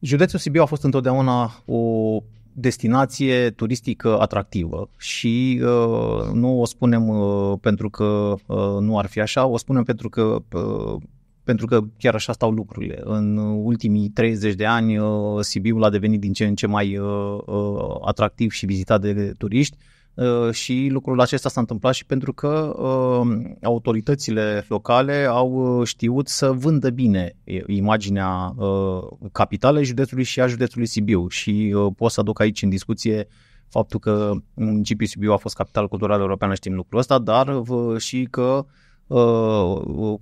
Județul Sibiu a fost întotdeauna o destinație turistică atractivă și uh, nu o spunem uh, pentru că uh, nu ar fi așa, o spunem pentru că uh, pentru că chiar așa stau lucrurile. În ultimii 30 de ani, uh, Sibiu a devenit din ce în ce mai uh, uh, atractiv și vizitat de turiști. Uh, și lucrul acesta s-a întâmplat și pentru că uh, autoritățile locale au uh, știut să vândă bine imaginea capitalei județului și a județului Sibiu și pot să aduc aici în discuție faptul că municipiul Sibiu a fost capital cultural europeană, știm lucrul ăsta, dar și că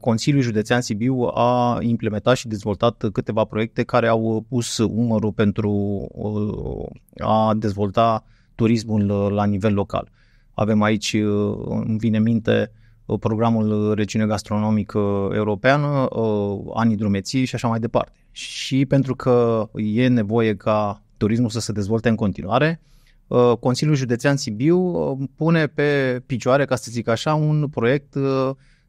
Consiliul Județean Sibiu a implementat și dezvoltat câteva proiecte care au pus umărul pentru a dezvolta uh, turismul uh, la nivel local. Avem aici, uh, îmi vine minte, uh, programul regiune gastronomică europeană, anii drumeții și așa mai departe. Și pentru că e nevoie ca turismul să se dezvolte în continuare, Consiliul Județean Sibiu pune pe picioare, ca să zic așa, un proiect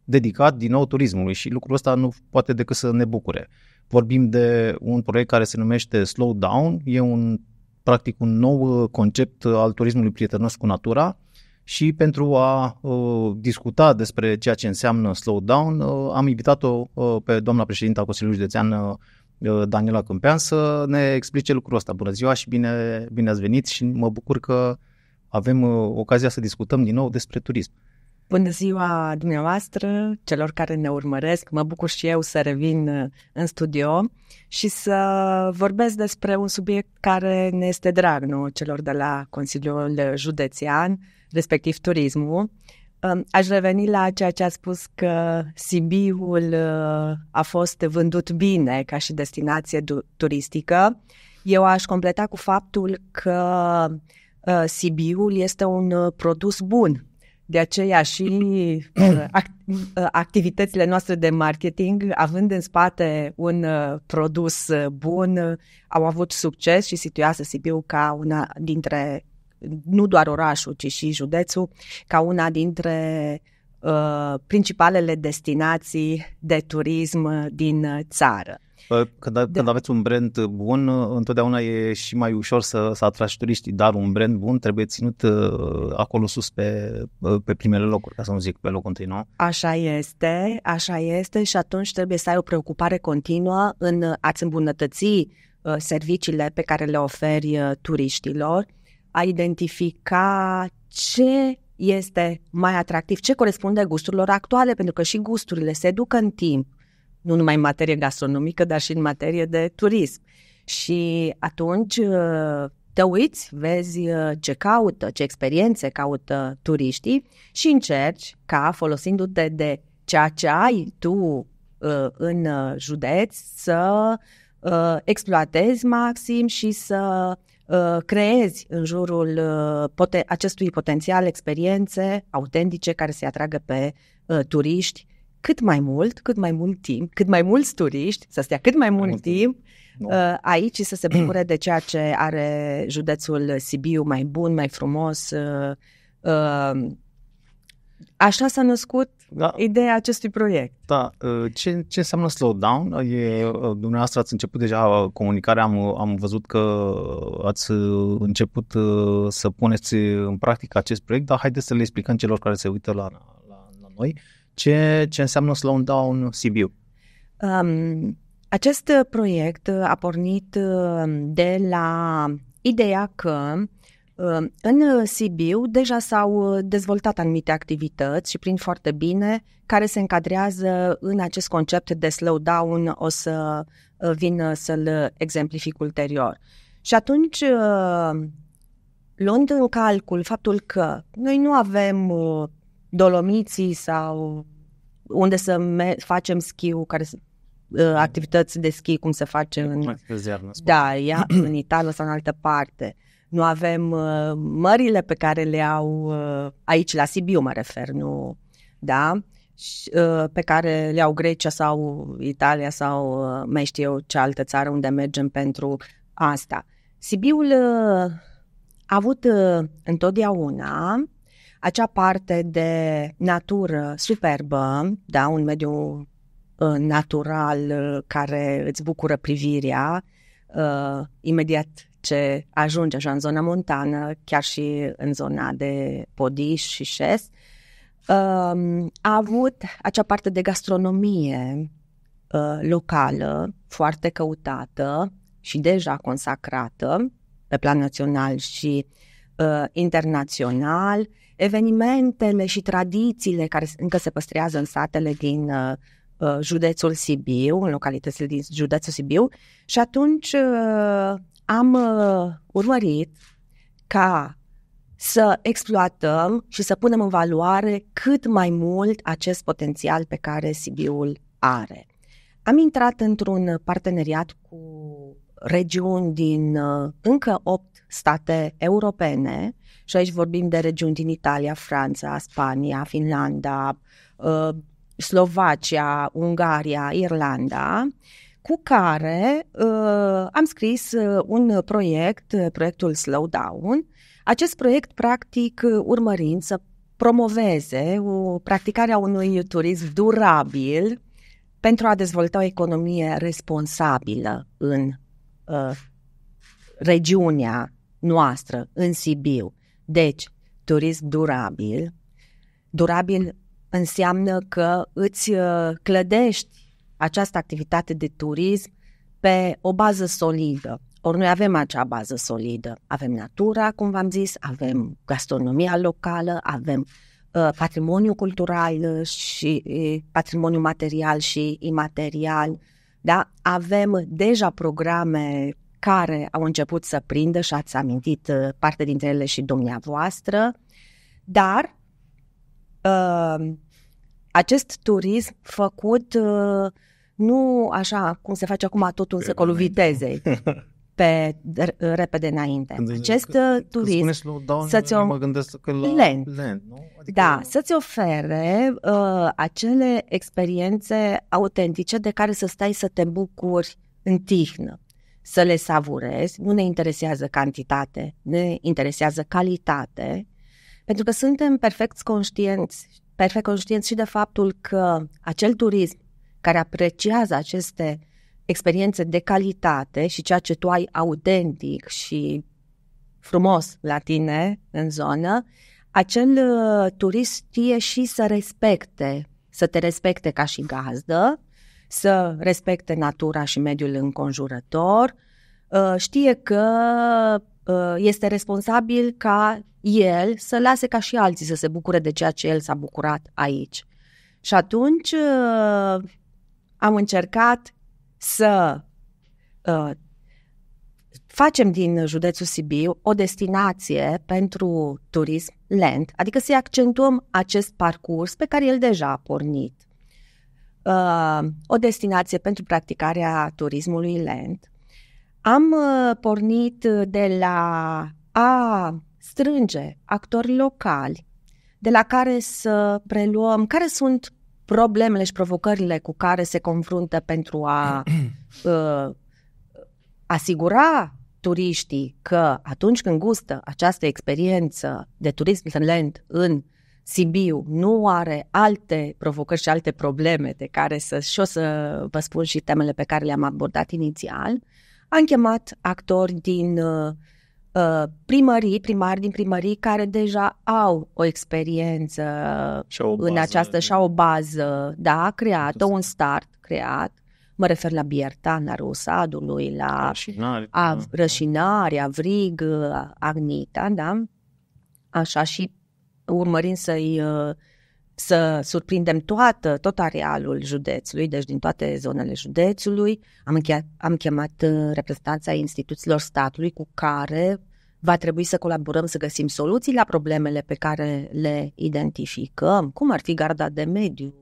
dedicat din nou turismului și lucrul ăsta nu poate decât să ne bucure. Vorbim de un proiect care se numește Slow Down, e un practic un nou uh, concept al turismului prietenos cu natura și pentru a uh, discuta despre ceea ce înseamnă slowdown, uh, am invitat-o uh, pe doamna președinta Consiliului Județean uh, Daniela Câmpean să ne explice lucrul ăsta. Bună ziua și bine, bine ați venit și mă bucur că avem uh, ocazia să discutăm din nou despre turism. Uh, Bună ziua dumneavoastră, celor care ne urmăresc. Mă bucur și eu să revin uh, în studio și să vorbesc despre un subiect care ne este drag nu celor de la Consiliul Județean, respectiv turismul. Um, aș reveni la ceea ce a spus că Sibiul uh, a fost vândut bine ca și destinație turistică. Eu aș completa cu faptul că uh, Sibiul este un produs bun de aceea și uh, uh, activitățile noastre de marketing, având în spate un uh, produs bun, au avut succes și situează Sibiu ca una dintre, nu doar orașul, ci și județul, ca una dintre uh, principalele destinații de turism din țară. Când, da. când aveți un brand bun, întotdeauna e și mai ușor să, să atragi turiștii, dar un brand bun trebuie ținut uh, acolo sus pe, uh, pe primele locuri, ca să nu zic pe locul întâi, nu? Așa este, așa este și atunci trebuie să ai o preocupare continuă în a-ți îmbunătăți uh, serviciile pe care le oferi turiștilor, a identifica ce este mai atractiv, ce corespunde gusturilor actuale, pentru că și gusturile se duc în timp nu numai în materie gastronomică, dar și în materie de turism. Și atunci uh, te uiți, vezi uh, ce caută, ce experiențe caută turiștii și încerci ca, folosindu-te de ceea ce ai tu uh, în județ, să exploatezi maxim și să creezi în jurul acestui potențial experiențe autentice care se atragă pe turiști cât mai mult, cât mai mult timp, cât mai mulți turiști, să stea cât mai mult, mai mult timp, timp. Uh, aici și să se bucure de ceea ce are județul Sibiu mai bun, mai frumos. Uh, uh, Așa s-a născut da. ideea acestui proiect. Da. Uh, ce, ce înseamnă slowdown? E, uh, dumneavoastră ați început deja uh, comunicarea, am, am văzut că ați început să puneți în practică acest proiect, dar haideți să le explicăm celor care se uită la, la, la noi. Uh, ce, ce înseamnă down Sibiu? Um, acest proiect a pornit um, de la ideea că um, în Sibiu deja s-au dezvoltat anumite activități și prin foarte bine care se încadrează în acest concept de slow down. o să uh, vin uh, să-l exemplific ulterior. Și atunci, uh, luând în calcul faptul că noi nu avem Dolomiții sau unde să me- facem schiu, care ă, activități de schi, cum se face în, da, ia, în Italia sau în altă parte. Nu avem uh, mările pe care le au uh, aici, la Sibiu mă refer, nu, da? Și, uh, pe care le au Grecia sau Italia sau uh, mai știu eu ce altă țară unde mergem pentru asta. Sibiul uh, a avut uh, întotdeauna acea parte de natură superbă, da, un mediu uh, natural uh, care îți bucură privirea, uh, imediat ce ajunge așa în zona montană, chiar și în zona de podiș și șes, um, a avut acea parte de gastronomie locală foarte căutată și deja consacrată pe plan național și internațional evenimentele și tradițiile care încă se păstrează în satele din uh, uh, județul Sibiu, în localitățile din județul Sibiu și atunci uh, am uh, urmărit ca să exploatăm și să punem în valoare cât mai mult acest potențial pe care Sibiul are. Am intrat într-un parteneriat cu regiuni din uh, încă 8 state europene, și aici vorbim de regiuni din Italia, Franța, Spania, Finlanda, uh, Slovacia, Ungaria, Irlanda, cu care uh, am scris un proiect, proiectul Slowdown. Acest proiect, practic, urmărind să promoveze practicarea unui turism durabil pentru a dezvolta o economie responsabilă în Uh, regiunea noastră în Sibiu. Deci, turism durabil. Durabil înseamnă că îți uh, clădești această activitate de turism pe o bază solidă. Ori noi avem acea bază solidă. Avem natura, cum v-am zis, avem gastronomia locală, avem uh, patrimoniu cultural și patrimoniu material și imaterial, da? Avem deja programe care au început să prindă și ați amintit uh, parte dintre ele și dumneavoastră, dar uh, acest turism făcut uh, nu așa cum se face acum totul în secolul vitezei, pe, repede înainte. Când Acest că, uh, turism să-ți o... mă gândesc că la lent. lent nu? Adică... Da, să-ți ofere uh, acele experiențe autentice de care să stai să te bucuri în tihnă, să le savurezi. Nu ne interesează cantitate, ne interesează calitate, pentru că suntem perfect conștienți, perfect conștienți și de faptul că acel turism care apreciază aceste experiențe de calitate și ceea ce tu ai autentic și frumos la tine în zonă, acel uh, turist știe și să respecte, să te respecte ca și gazdă, să respecte natura și mediul înconjurător, uh, știe că uh, este responsabil ca el să lase ca și alții să se bucure de ceea ce el s-a bucurat aici. Și atunci am încercat să uh, facem din județul Sibiu o destinație pentru turism lent, adică să-i accentuăm acest parcurs pe care el deja a pornit. Uh, o destinație pentru practicarea turismului lent. Am uh, pornit de la a strânge actori locali de la care să preluăm care sunt problemele și provocările cu care se confruntă pentru a uh, asigura turiștii că atunci când gustă această experiență de turism talent în Sibiu nu are alte provocări și alte probleme de care să și o să vă spun și temele pe care le-am abordat inițial, am chemat actori din uh, Uh, primării, primari din primării care deja au o experiență și o bază, în această și au o bază, da, creată, un start creat. Mă refer la Biertana, Rusadului, la Rășinari, da. Rășinari Avrig, uh, Agnita, da? Așa și urmărind să-i uh, să surprindem toată, tot arealul județului, deci din toate zonele județului. Am, încheiat, am chemat reprezentanța instituțiilor statului cu care Va trebui să colaborăm să găsim soluții la problemele pe care le identificăm, cum ar fi garda de mediu,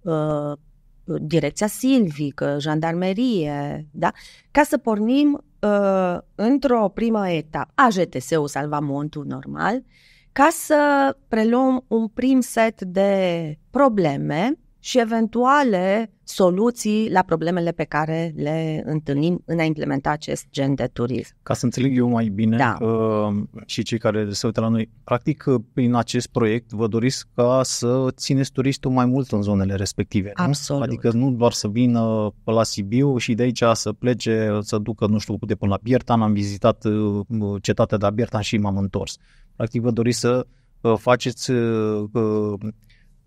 uh, direcția silvică, jandarmerie, da? ca să pornim uh, într-o primă etapă, AJTS-ul Montul normal, ca să preluăm un prim set de probleme și eventuale soluții la problemele pe care le întâlnim în a implementa acest gen de turism. Ca să înțeleg eu mai bine da. uh, și cei care se uită la noi, practic uh, prin acest proiect vă doriți ca să țineți turistul mai mult în zonele respective. Absolut. Nu? Adică nu doar să vină la Sibiu și de aici să plece, să ducă, nu știu, de până la Biertan, am vizitat uh, cetatea de la Biertan și m-am întors. Practic vă doriți să uh, faceți uh,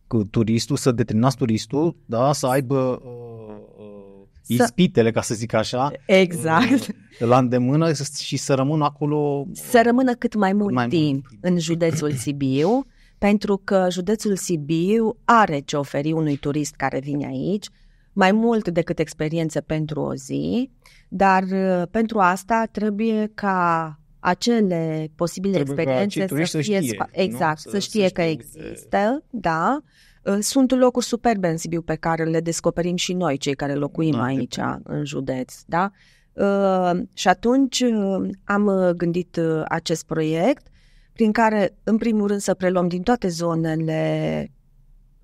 cu turistul, să determinați turistul, da, să aibă uh, uh, ispitele, ca să zic așa. Exact. Uh, la îndemână și să rămână acolo. Să rămână cât mai mult, cât mai timp mult. în județul Sibiu, pentru că județul Sibiu are ce oferi unui turist care vine aici, mai mult decât experiențe pentru o zi, dar pentru asta trebuie ca acele posibile Trebuie experiențe să Să știe, exact, să, să știe să că există, de... da. Uh, sunt locuri superbe în Sibiu pe care le descoperim și noi, cei care locuim da, aici, de... în județ, da? Uh, și atunci uh, am uh, gândit uh, acest proiect prin care, în primul rând, să preluăm din toate zonele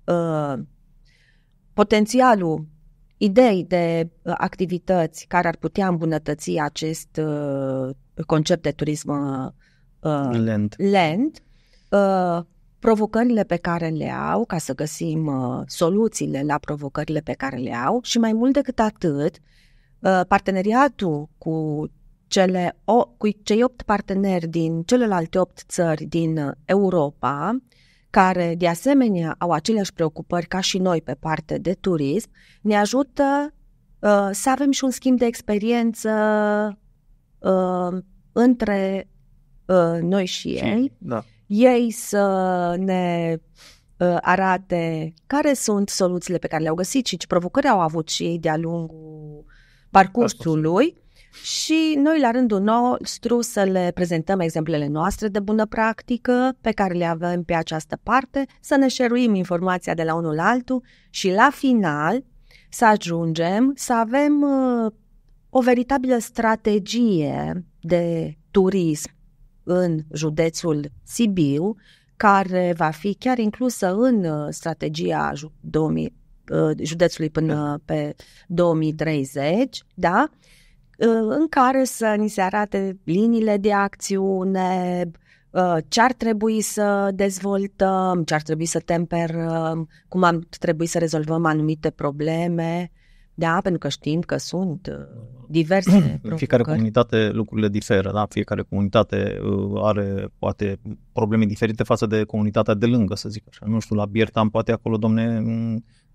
uh, potențialul idei de activități care ar putea îmbunătăți acest concept de turism uh, uh, lent, lent uh, provocările pe care le au, ca să găsim uh, soluțiile la provocările pe care le au și mai mult decât atât, uh, parteneriatul cu cele o, cu cei opt parteneri din celelalte opt țări din uh, Europa, care de asemenea au aceleași preocupări ca și noi pe parte de turism, ne ajută uh, să avem și un schimb de experiență uh, între uh, noi și ei, da. ei să ne uh, arate care sunt soluțiile pe care le-au găsit și ce provocări au avut și ei de-a lungul parcursului și noi la rândul nostru să le prezentăm exemplele noastre de bună practică pe care le avem pe această parte, să ne șeruim informația de la unul la altul și la final să ajungem să avem uh, o veritabilă strategie de turism în județul Sibiu, care va fi chiar inclusă în uh, strategia 2000, uh, județului până da. pe 2030, da? Uh, în care să ni se arate liniile de acțiune, ce ar trebui să dezvoltăm, ce ar trebui să temperăm, cum ar trebui să rezolvăm anumite probleme da, pentru că știm că sunt uh, diverse În fiecare comunitate lucrurile diferă, da? Fiecare comunitate uh, are poate probleme diferite față de comunitatea de lângă, să zic așa. Nu știu, la Biertam poate acolo, domne,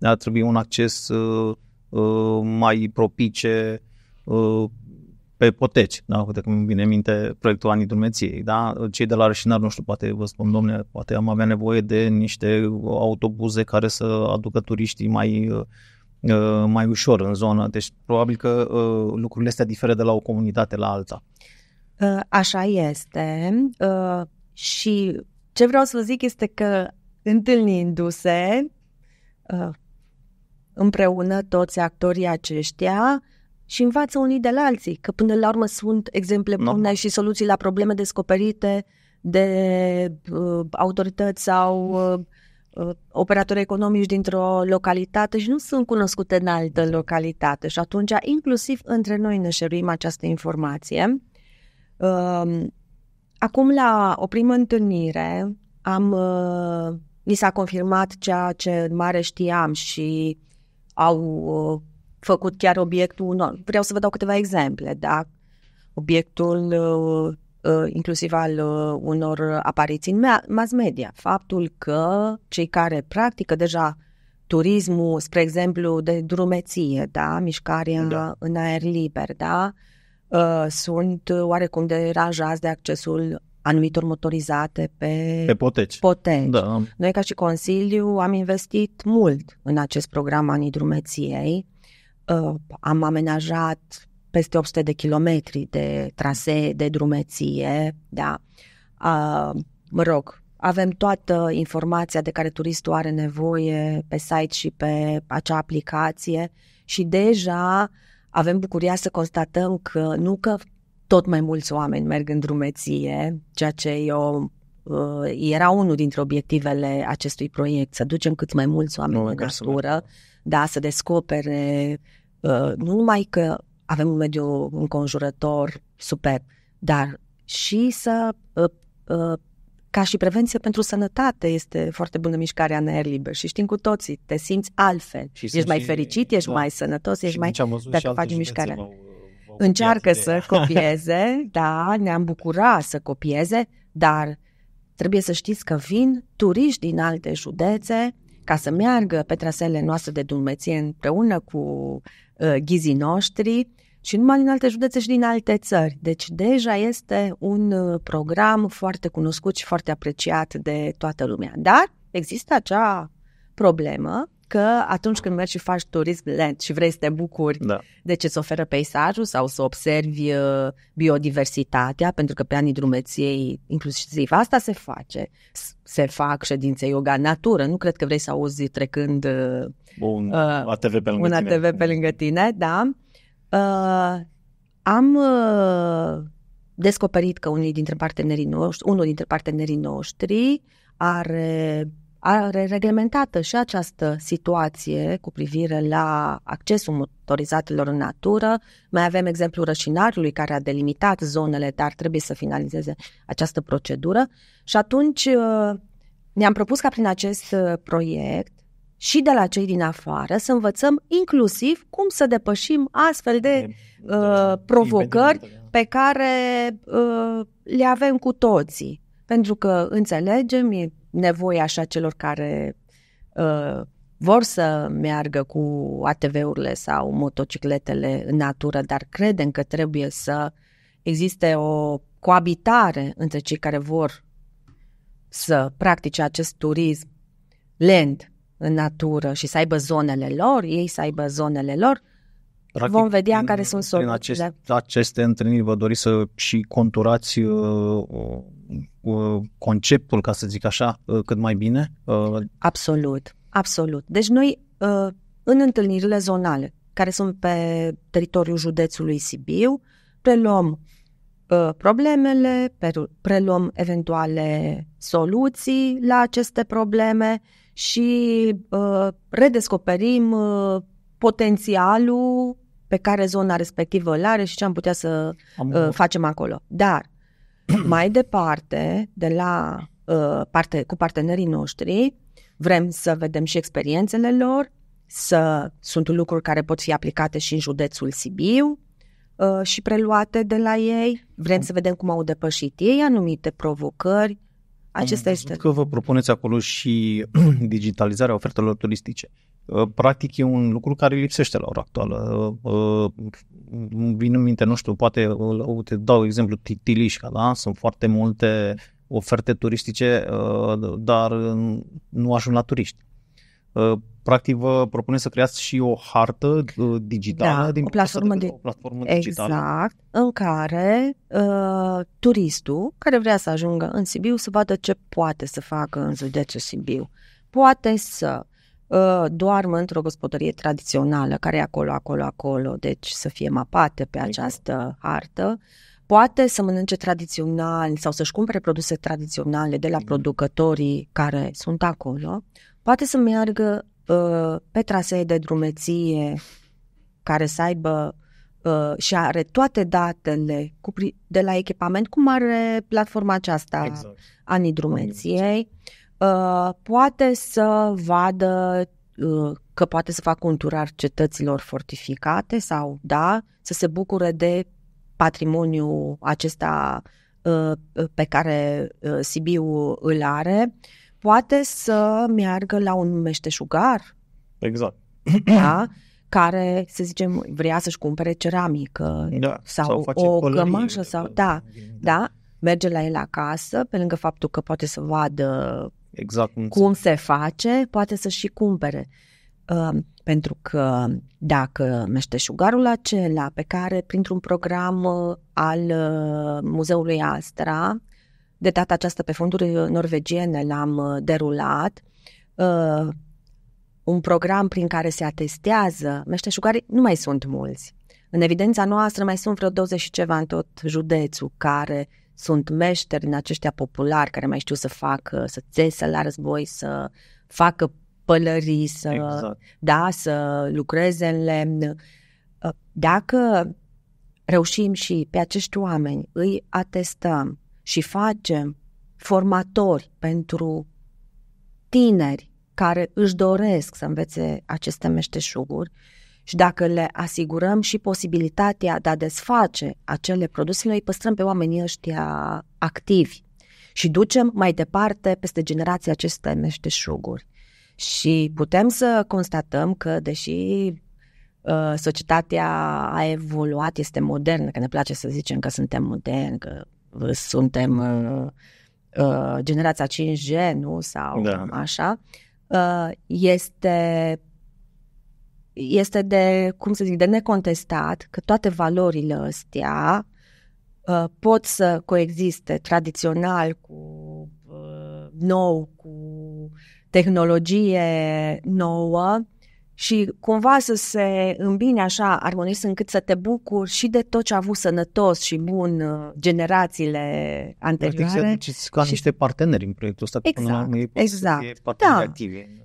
ar trebui un acces uh, uh, mai propice uh, pe poteci, da? Poate că îmi vine în minte proiectul anii drumeției, da? Cei de la Rășinar, nu știu, poate vă spun, domne, poate am avea nevoie de niște autobuze care să aducă turiștii mai Uh, mai ușor în zonă. Deci probabil că uh, lucrurile astea diferă de la o comunitate la alta. Uh, așa este. Și ce vreau să vă zic este că întâlnindu-se împreună toți actorii aceștia și învață unii de la alții, că până la urmă sunt exemple bune no. și soluții la probleme descoperite de uh, autorități sau uh, Uh, operatori economici dintr-o localitate și nu sunt cunoscute în altă exact. localitate și atunci inclusiv între noi ne șeruim această informație. Um, acum la o primă întâlnire am, uh, mi s-a confirmat ceea ce în mare știam și au uh, făcut chiar obiectul unor. Vreau să vă dau câteva exemple, da? Obiectul Uh, inclusiv al uh, unor apariții în mass media. Faptul că cei care practică deja turismul, spre exemplu, de drumeție, da, mișcarea da. în aer liber, da, uh, sunt oarecum deranjați de accesul anumitor motorizate pe, pe poteci. poteci. Da. Noi, ca și Consiliu, am investit mult în acest program anidrumeției. Am amenajat peste 800 de kilometri de trasee, de drumeție, da. A, mă rog, avem toată informația de care turistul are nevoie pe site și pe acea aplicație și deja avem bucuria să constatăm că nu că tot mai mulți oameni merg în drumeție, ceea ce eu ă, era unul dintre obiectivele acestui proiect, să ducem cât mai mulți oameni nu, în natură, da, să descopere ă, nu numai că avem un mediu înconjurător super, dar și să, ă, ă, ca și prevenție pentru sănătate, este foarte bună mișcarea în aer liber și știm cu toții, te simți altfel. Și ești mai și, fericit, ești da. mai sănătos, ești mai... Dacă faci mișcare. V-au, au Încearcă să să copieze, da, ne-am bucurat să copieze, dar trebuie să știți că vin turiști din alte județe ca să meargă pe traseele noastre de dulmeție împreună cu Uh, ghizii noștri și numai din alte județe și din alte țări. Deci deja este un uh, program foarte cunoscut și foarte apreciat de toată lumea. Dar există acea problemă că atunci când mergi și faci turism lent și vrei să te bucuri da. de ce îți oferă peisajul sau să observi uh, biodiversitatea, pentru că pe anii drumeției inclusiv asta se face. Se fac ședințe yoga natură, nu cred că vrei să auzi trecând uh, un uh, ATV pe lângă un tine. ATV pe lângă tine, da. Uh, am uh, descoperit că unii dintre partenerii noștri, unul dintre partenerii noștri are are reglementată și această situație cu privire la accesul motorizatelor în natură. Mai avem exemplul rășinarului care a delimitat zonele, dar trebuie să finalizeze această procedură. Și atunci uh, ne-am propus ca prin acest uh, proiect și de la cei din afară să învățăm inclusiv cum să depășim astfel de uh, provocări pe care uh, le avem cu toții. Pentru că înțelegem, e nevoie așa celor care uh, vor să meargă cu ATV-urile sau motocicletele în natură, dar credem că trebuie să existe o coabitare între cei care vor să practice acest turism lent în natură și să aibă zonele lor, ei să aibă zonele lor, Practic, vom vedea care sunt soluțiile. Acest, da. aceste întâlniri vă doriți să și conturați uh, uh, uh, conceptul, ca să zic așa, uh, cât mai bine? Uh. Absolut, absolut. Deci noi, uh, în întâlnirile zonale, care sunt pe teritoriul județului Sibiu, preluăm uh, problemele, preluăm eventuale soluții la aceste probleme și uh, redescoperim uh, potențialul pe care zona respectivă îl are și ce am putea să am uh, facem acolo. Dar mai departe, de la uh, parte, cu partenerii noștri, vrem să vedem și experiențele lor, să sunt lucruri care pot fi aplicate și în județul Sibiu uh, și preluate de la ei. Vrem să vedem cum au depășit ei anumite provocări. Acesta este. că vă propuneți acolo și digitalizarea ofertelor turistice. Uh, practic e un lucru care lipsește la ora actuală. Uh, uh, vin în minte, nu știu, poate te dau exemplu Tilișca, da? Sunt foarte multe oferte turistice, dar nu ajung la turiști. Practic vă propunem să creați și o hartă digitală. Da, din o platformă, de... o platformă digitală. Exact, în care uh, turistul care vrea să ajungă în Sibiu să vadă ce poate să facă în județul Sibiu. Poate să uh, Ă, doarmă într-o gospodărie tradițională, care e acolo, acolo, acolo, deci să fie mapată pe exact. această hartă, poate să mănânce tradițional sau să-și cumpere produse tradiționale de la producătorii care sunt acolo, poate să meargă uh, pe trasee de drumeție care să aibă uh, și are toate datele cu, de la echipament, cum are platforma aceasta exact. anii drumeției, Uh, poate să vadă uh, că poate să facă un tur al cetăților fortificate sau, da, să se bucure de patrimoniul acesta uh, pe care uh, Sibiu îl are, poate să meargă la un meșteșugar. Exact. Da? care, să zicem, vrea să-și cumpere ceramică da, sau, sau o cămașă sau... Da, da, merge la el acasă, pe lângă faptul că poate să vadă exact cum, cum se face, poate să și cumpere. Uh, pentru că dacă meșteșugarul acela pe care printr-un program uh, al uh, Muzeului Astra, de data aceasta pe fonduri norvegiene l-am derulat, un program prin care se atestează meșteșugarii, nu mai sunt mulți. În evidența noastră mai sunt vreo 20 și ceva în tot județul care sunt meșteri în aceștia populari care mai știu să facă, să țesă la război, să facă pălării, să, exact. da, să lucreze în lemn. Uh, dacă reușim și pe acești oameni, îi atestăm și facem formatori pentru tineri care își doresc să învețe aceste meșteșuguri, uh, și dacă le asigurăm și posibilitatea de a desface acele produse, noi păstrăm pe oamenii ăștia activi și ducem mai departe peste generații aceste meșteșuguri. Și putem să constatăm că, deși ă, societatea a evoluat, este modernă, că ne place să zicem că suntem moderni, că suntem uh, uh, generația 5G, nu? Sau da. așa, este este de, cum să zic, de necontestat că toate valorile astea uh, pot să coexiste tradițional cu uh, nou, cu tehnologie nouă și cumva să se îmbine așa armonist încât să te bucuri și de tot ce a avut sănătos și bun uh, generațiile anterioare. Practic ca și... niște parteneri în proiectul ăsta. Exact, până la exact, urmă, exact. Da.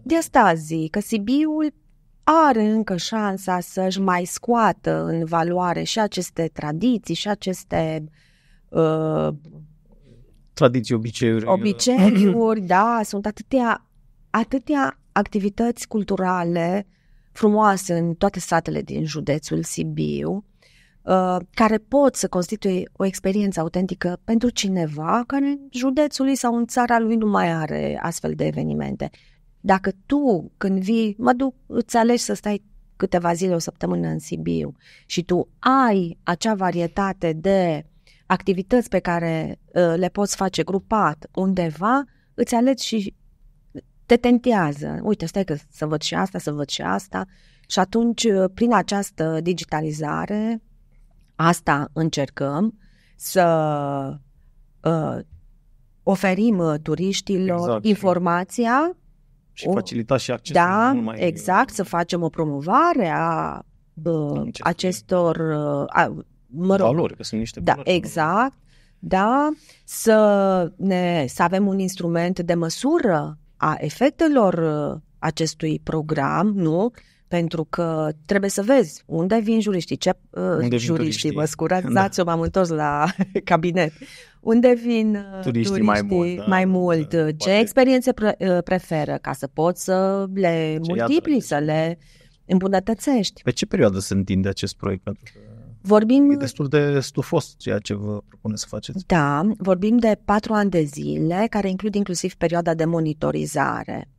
De asta zic că Sibiul are încă șansa să-și mai scoată în valoare și aceste tradiții și aceste uh, tradiții, obiceiuri. Obiceiuri, da, sunt atâtea, atâtea activități culturale frumoase în toate satele din județul Sibiu, uh, care pot să constituie o experiență autentică pentru cineva care în județul lui sau în țara lui nu mai are astfel de evenimente. Dacă tu, când vii, mă duc, îți alegi să stai câteva zile, o săptămână în Sibiu și tu ai acea varietate de activități pe care uh, le poți face grupat undeva, îți alegi și te tentează. Uite, stai că să văd și asta, să văd și asta. Și atunci, ă, prin această digitalizare, asta încercăm să uh, oferim turiștilor exact. informația și o, facilita și accesul da, mult mai... Uh, exact, să facem o promovare a bă, acestor... Uh, a, mă rog, valori, că sunt niște da, valori. exact. Da, să, ne, să avem un instrument de măsură a efectelor uh, acestui program, nu? Pentru că trebuie să vezi unde vin juriștii, ce unde juriștii, juriștii, mă scurați, da. m-am întors la cabinet. Unde vin turiștii, uh, turiștii mai mult? Da, mai da, mult? Da, uh, ce poate. experiențe pre- uh, preferă ca să poți să le ce multipli, să le îmbunătățești? Pe ce perioadă se întinde acest proiect? Pentru că vorbim... E destul de stufos ceea ce vă propune să faceți. Da, vorbim de patru ani de zile, care includ inclusiv perioada de monitorizare.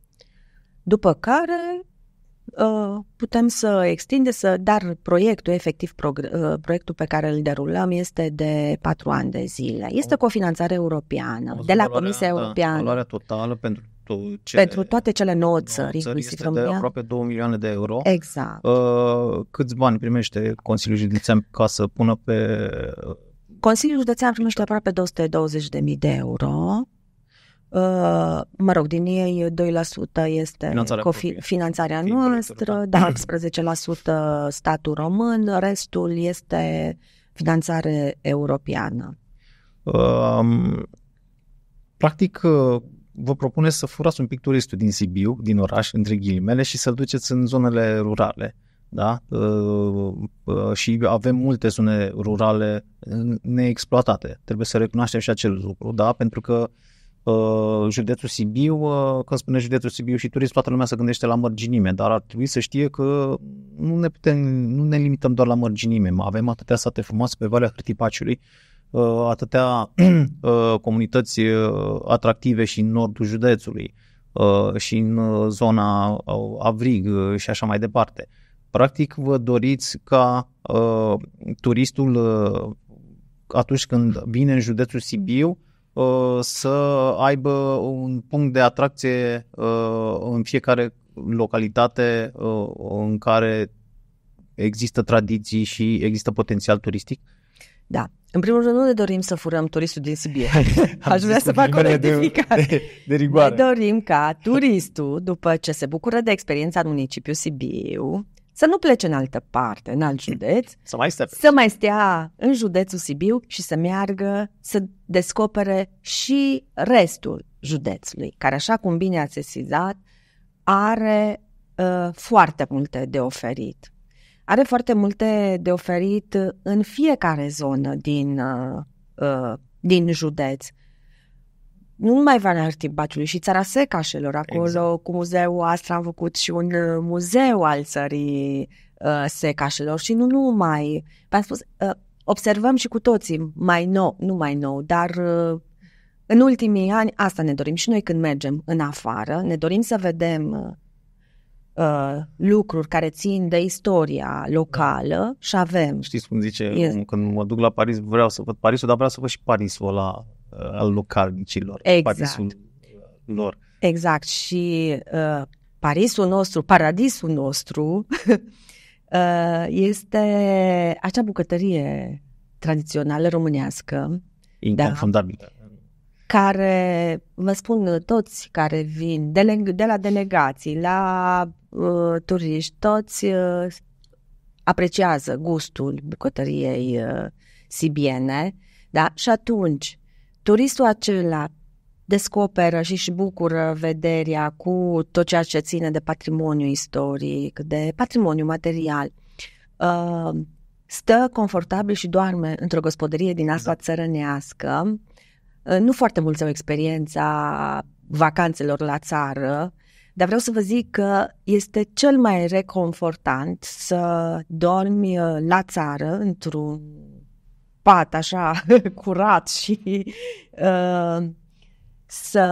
După care Uh, putem să extinde, să, dar proiectul, efectiv, uh, proiectul pe care îl derulăm este de patru ani de zile. Este cu finanțare europeană, de la Comisia da, Europeană. Da, valoarea totală pentru ce, pentru toate cele nouă țări, țări inclusiv este România. de aproape 2 milioane de euro. Exact. Uh, câți bani primește Consiliul Județean ca să pună pe... Uh, Consiliul Județean primește aproape 220.000 de euro Uh, mă rog, din ei 2% este finanțarea, noastră, da, 18% da, statul român, restul este finanțare europeană. Um, practic, uh, vă propune să furați un pic turistul din Sibiu, din oraș, între ghilimele, și să-l duceți în zonele rurale. Da? Uh, uh, și avem multe zone rurale uh, neexploatate. Trebuie să recunoaștem și acel lucru, da? pentru că uh, uh, județul Sibiu, uh, când spune județul Sibiu și turism, toată lumea se gândește la mărginime, dar ar trebui să știe că nu ne, putem, nu ne limităm doar la mărginime. Avem atâtea sate frumoase pe Valea Hârtipaciului, uh, atâtea uh, comunități uh, atractive și în nordul județului uh, și în uh, zona uh, Avrig uh, și așa mai departe. Practic vă doriți ca uh, turistul uh, atunci când vine în județul Sibiu uh, Uh, să aibă un punct de atracție uh, în fiecare localitate uh, în care există tradiții și există potențial turistic? Da. În primul rând, nu ne dorim să furăm turistul din Sibie. Aș vrea să fac o rectificare. De, de de Ne dorim ca turistul, după ce se bucură de experiența în municipiul Sibiu, să nu plece în altă parte, în alt județ, să mai stea, să mai stea în județul Sibiu și să meargă să descopere și restul județului, care, așa cum bine ați sesizat, are uh, foarte multe de oferit. Are foarte multe de oferit în fiecare zonă din, uh, uh, din județ nu mai Vana Baciului și Țara Secașelor, acolo exact. cu muzeul Astra am făcut și un uh, muzeu al țării uh, Secașelor și nu numai. V-am spus, uh, observăm și cu toții mai nou, nu mai nou, dar uh, în ultimii ani asta ne dorim și noi când mergem în afară, ne dorim să vedem uh, uh lucruri care țin de istoria locală da. și avem. Știți cum zice, yes. când mă duc la Paris vreau să văd Parisul, dar vreau să văd și Parisul la Uh, al localnicilor, exact. Parisul uh, lor. Exact. Și uh, Parisul nostru, paradisul nostru, uh, este acea bucătărie tradițională românească. Inconfundabilă. Da, care, vă spun, toți care vin, de, de la delegații, la uh, turiști, toți uh, apreciază gustul bucătăriei uh, sibiene, da? Și atunci, Turistul acela descoperă și își bucură vederea cu tot ceea ce ține de patrimoniu istoric, de patrimoniu material. Uh, stă confortabil și doarme într-o gospodărie din asta da. țărănească. Uh, nu foarte mulți au experiența vacanțelor la țară, dar vreau să vă zic că este cel mai reconfortant să dormi uh, la țară într-un pat așa curat și uh, să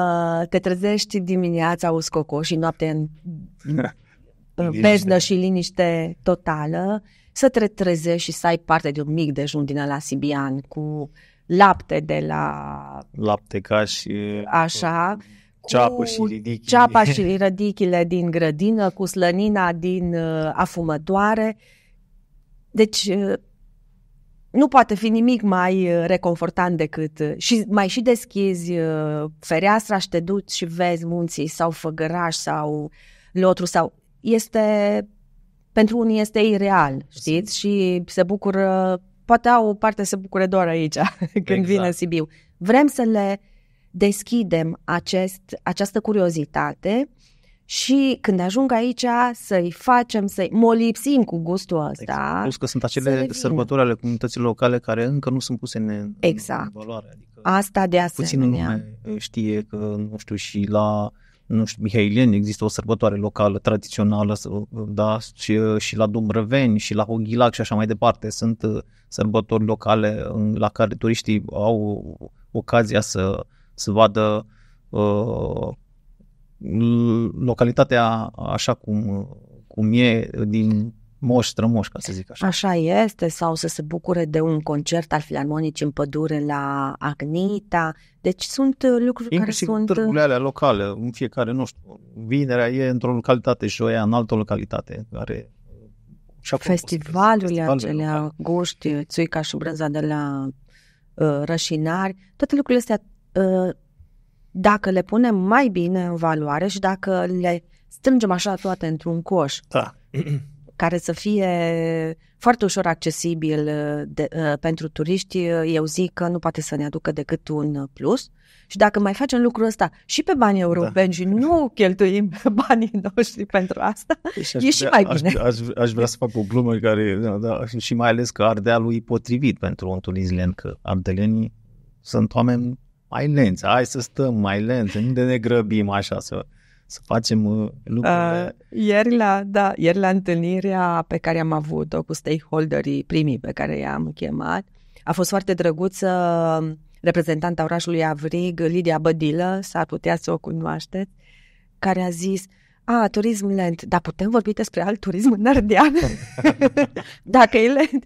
te trezești dimineața uscoco și noapte în beznă și liniște totală, să te trezești și să ai parte de un mic dejun din la sibian cu lapte de la... Lapte ca și... Așa. Ceapă și ridichile. Ceapa și rădichile din grădină, cu slănina din uh, afumătoare. Deci, uh, nu poate fi nimic mai uh, reconfortant decât uh, și mai și deschizi uh, fereastra și te duci și vezi munții sau făgăraș sau lotru sau este pentru unii este ireal, știți? Și se bucură, poate au o parte se bucură doar aici când exact. vin în Sibiu. Vrem să le deschidem acest, această curiozitate și când ajung aici să-i facem, să-i molipsim cu gustul ăsta. Exact. Plus că sunt acele sărbători ale comunităților locale care încă nu sunt puse în, exact. în valoare. Adică Asta de asemenea. Puțin lume eh, știe că, nu știu, și la nu știu, Mihaileni există o sărbătoare locală, tradițională, da, și, eh, și la Dumbrăveni și la Hoghilac și așa mai departe. Sunt eh, sărbători locale la care turiștii au ocazia să, să vadă uh, localitatea așa cum, cum e din moș strămoș, ca să zic așa. Așa este, sau să se bucure de un concert al filarmonicii în pădure la Agnita. Deci sunt uh, lucruri Inclusiv care sunt... Uh, Inclusiv alea locale, în fiecare, nu știu, vinerea e într-o localitate, joia în altă localitate, care... Uh, și festivalurile acelea, locale. guști, țuica și brânza de la uh, rășinari, toate lucrurile astea uh, dacă le punem mai bine în valoare și dacă le strângem așa toate într-un coș, da. care să fie foarte ușor accesibil uh, de, uh, pentru turiști, uh, eu zic că nu poate să ne aducă decât un uh, plus. Și dacă mai facem lucrul ăsta și pe bani da. europeni da. și nu cheltuim banii noștri pentru asta, deci e și vrea, mai bine. Aș, aș, aș vrea să fac o glumă care, da, da, și mai ales că Ardealul e potrivit pentru un tunisian, că ardelenii sunt oameni mai lenți, hai să stăm mai lenți, nu de ne grăbim așa să, să facem uh, lucrurile. Uh, ieri, la, da, ieri la întâlnirea pe care am avut-o cu stakeholderii primii pe care i-am chemat, a fost foarte drăguță uh, reprezentanta orașului Avrig, Lidia Bădilă, s-ar putea să o cunoașteți, care a zis, a, turism lent, dar putem vorbi despre alt turism în Ardean? Dacă e lent.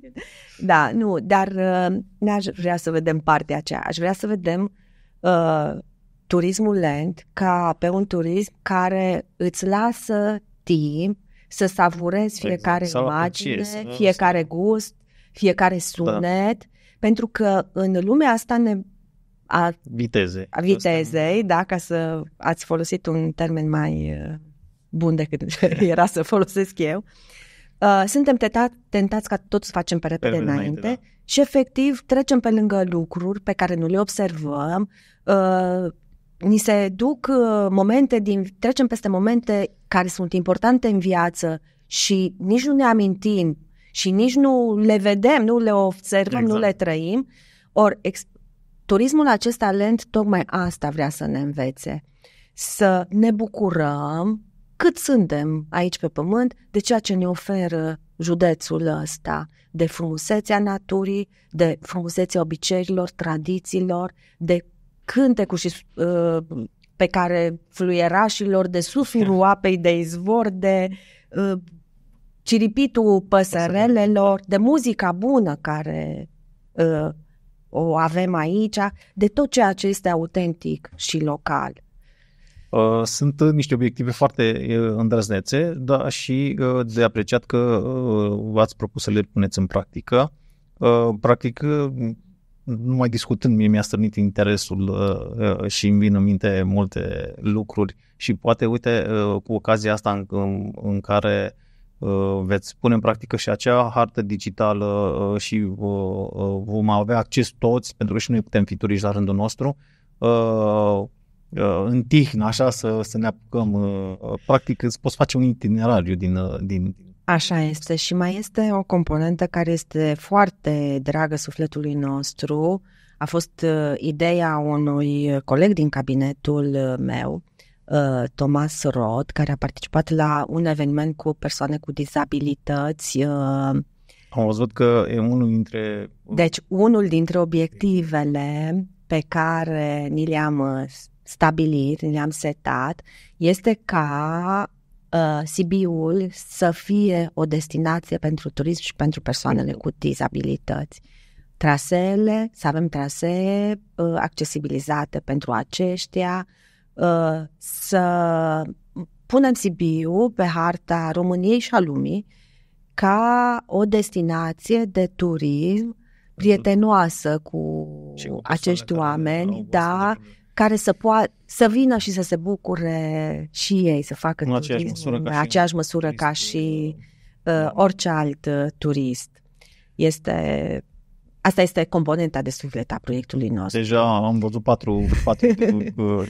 Da, nu, dar uh, n-aș vrea să vedem partea aceea. Aș vrea să vedem Uh, turismul lent ca pe un turism care îți lasă timp să savurezi exact. fiecare exact. imagine, Sau fiecare gust, fiecare da. sunet, da. pentru că în lumea asta ne a vitezei. A vitezei, da, ca să ați folosit un termen mai uh, bun decât era să folosesc eu. Uh, Uh, suntem tentați ca tot să facem pe repede pe înainte, înainte da. și efectiv trecem pe lângă lucruri pe care nu le observăm, uh, ni se duc uh, momente, din, trecem peste momente care sunt importante în viață și nici nu ne amintim și nici nu le vedem, nu le observăm, exact. nu le trăim. Or ex- turismul acesta lent tocmai asta vrea să ne învețe. Să ne bucurăm cât suntem aici pe pământ de ceea ce ne oferă județul ăsta, de frumusețea naturii, de frumusețea obiceiilor, tradițiilor, de cântecul și uh, pe care fluierașilor, de sufirul apei de izvor, de uh, ciripitul păsărelelor, de muzica bună care uh, o avem aici, de tot ceea ce este autentic și local. Uh, sunt uh, niște obiective foarte uh, îndrăznețe, dar și de apreciat că v-ați propus să le puneți în practică. Practic, nu mai discutând, mie mi-a strânit interesul și îmi vin în minte multe lucruri și poate, uite, cu ocazia asta în, în, care veți pune în practică și acea hartă digitală și vom avea acces toți, pentru că și noi putem fi turiști la rândul nostru, Uh, în tihn, așa, să, să ne apucăm. Uh, practic îți poți face un itinerariu din, uh, din... Așa este și mai este o componentă care este foarte dragă sufletului nostru. A fost ideea unui coleg din cabinetul meu, Thomas Rod, care a participat la un eveniment cu persoane cu dizabilități am văzut că e unul dintre... Deci, unul dintre obiectivele pe care ni le-am stabilit, le-am setat, este ca uh, Sibiul să fie o destinație pentru turism și pentru persoanele cu dizabilități. Traseele, să avem trasee uh, accesibilizate pentru aceștia, uh, să punem Sibiu pe harta României și a lumii ca o destinație de turism mhm. prietenoasă cu acești oameni, da, care să poată să vină și să se bucure și ei, să facă în turism, aceeași măsură ca și, aceeași măsură ca și uh, da. orice alt uh, turist. Este Asta este componenta de suflet a proiectului nostru. Deja am văzut patru, patru uh,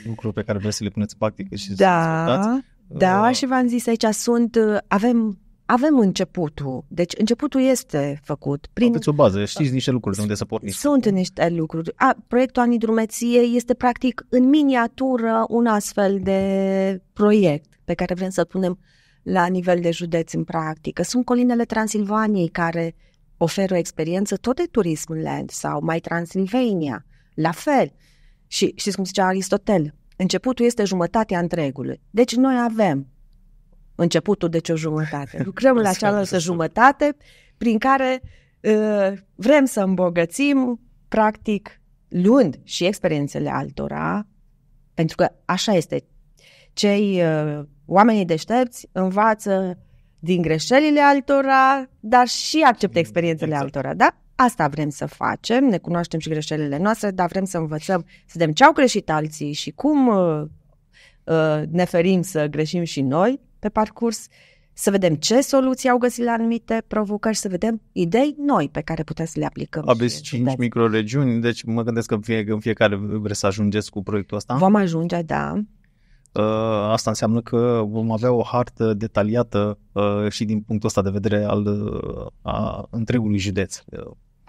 lucruri pe care vreți să le puneți în practică și da, să Da, uh, și v-am zis aici sunt, uh, avem avem începutul. Deci începutul este făcut. Prin... Aveți o bază, știți niște lucruri de unde să porniți. Sunt niște lucruri. A, proiectul Anidrumeție este practic în miniatură un astfel de proiect pe care vrem să-l punem la nivel de județ în practică. Sunt colinele Transilvaniei care oferă o experiență tot de turism land sau mai Transilvania, la fel. Și știți cum zicea Aristotel, începutul este jumătatea întregului. Deci noi avem începutul, deci o jumătate. Lucrăm la cealaltă jumătate prin care uh, vrem să îmbogățim, practic, luând și experiențele altora, pentru că așa este. Cei uh, oamenii deștepți învață din greșelile altora, dar și acceptă mm, experiențele exact. altora, da? Asta vrem să facem, ne cunoaștem și greșelile noastre, dar vrem să învățăm, să vedem ce au greșit alții și cum uh, uh, ne ferim să greșim și noi pe parcurs, să vedem ce soluții au găsit la anumite provocări, să vedem idei noi pe care putem să le aplicăm. Aveți cinci microregiuni, deci mă gândesc că în fiecare, în fiecare vreți să ajungeți cu proiectul ăsta? Vom ajunge, da. Uh, asta înseamnă că vom avea o hartă detaliată uh, și din punctul ăsta de vedere al uh, a întregului județ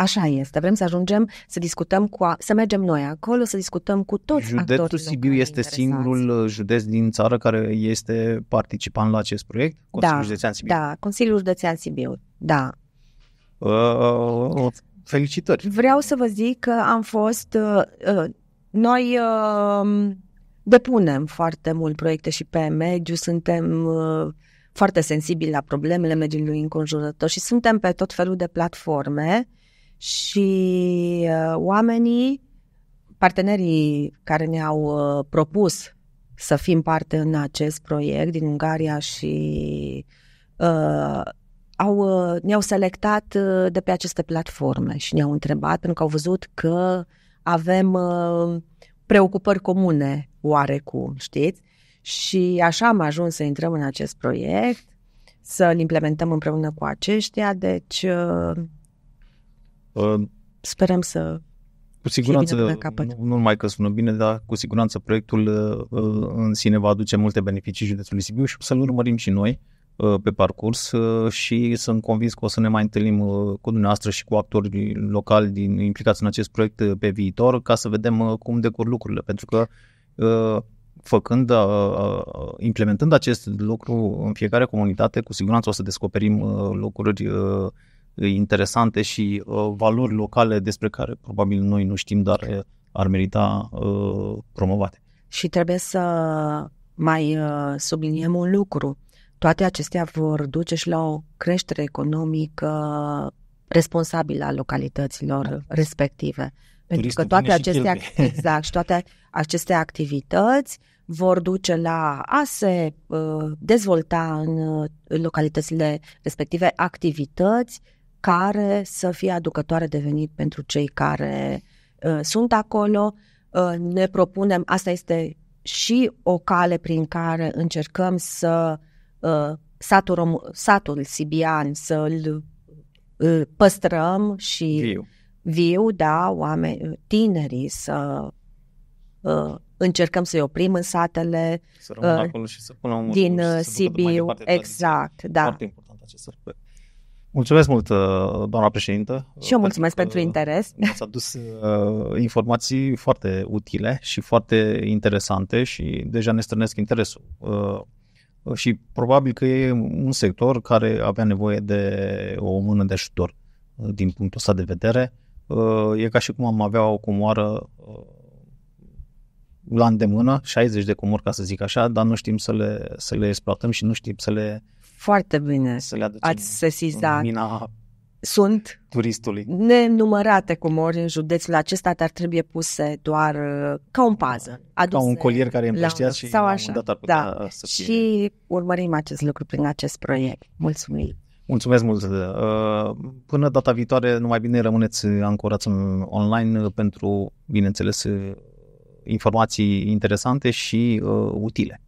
Așa este, vrem să ajungem să discutăm cu, a, să mergem noi acolo, să discutăm cu toți Județul actorii Sibiu este interesați. singurul uh, județ din țară care este participant la acest proiect? Da, Consiliul da, Județean Sibiu. Da, Consiliul Județean Sibiu, da. Uh, uh, uh, felicitări! Vreau să vă zic că am fost, uh, noi uh, depunem foarte mult proiecte și pe mediu, suntem... Uh, foarte sensibili la problemele mediului înconjurător și suntem pe tot felul de platforme și uh, oamenii, partenerii care ne-au uh, propus să fim parte în acest proiect din Ungaria și uh, au, uh, ne-au selectat uh, de pe aceste platforme și ne-au întrebat pentru că au văzut că avem uh, preocupări comune oarecum, știți? Și așa am ajuns să intrăm în acest proiect, să-l implementăm împreună cu aceștia, deci Uh, Sperăm să cu siguranță, nu, nu numai că sună bine, dar cu siguranță proiectul uh, uh, în sine va aduce multe beneficii județului Sibiu și să-l urmărim și noi uh, pe parcurs uh, și sunt convins că o să ne mai întâlnim uh, cu dumneavoastră și cu actori locali din, implicați în acest proiect pe viitor ca să vedem cum decur lucrurile, pentru că făcând, implementând acest lucru în fiecare comunitate, cu siguranță o să descoperim lucruri interesante și uh, valori locale despre care probabil noi nu știm, dar ar merita uh, promovate. Și trebuie să mai uh, subliniem un lucru. Toate acestea vor duce și la o creștere economică responsabilă a localităților da. respective. Pentru că toate acestea, exact, și toate aceste activități vor duce la a se dezvolta în localitățile respective activități care să fie aducătoare de venit pentru cei care uh, sunt acolo. Uh, ne propunem, asta este și o cale prin care încercăm să uh, satul, satul sibian să-l uh, păstrăm și viu, viu da, oameni, tinerii să uh, încercăm să-i oprim în satele să uh, acolo și să până din uh, Sibiu. Exact, da. Foarte important acest aspect. Mulțumesc mult, uh, doamna președintă. Și eu mulțumesc pentru, pentru interes. Mi-ați adus uh, informații foarte utile și foarte interesante și deja ne strănesc interesul. Uh, și probabil că e un sector care avea nevoie de o mână de ajutor din punctul ăsta de vedere. E ca și cum am avea o comoară la îndemână, 60 de comori, ca să zic așa, dar nu știm să le, să le exploatăm și nu știm să le foarte bine să le aducem ați sesizat. Da. Mina sunt turistului. nenumărate comori în județul acesta, dar trebuie puse doar uh, ca un pază. ca un colier care îmi și sau așa. Dat ar putea da. Uh, să fie. Și urmărim acest lucru prin acest proiect. Mulțumim! Mulțumesc mult! Uh, până data viitoare, numai bine rămâneți ancorați online pentru, bineînțeles, informații interesante și utile.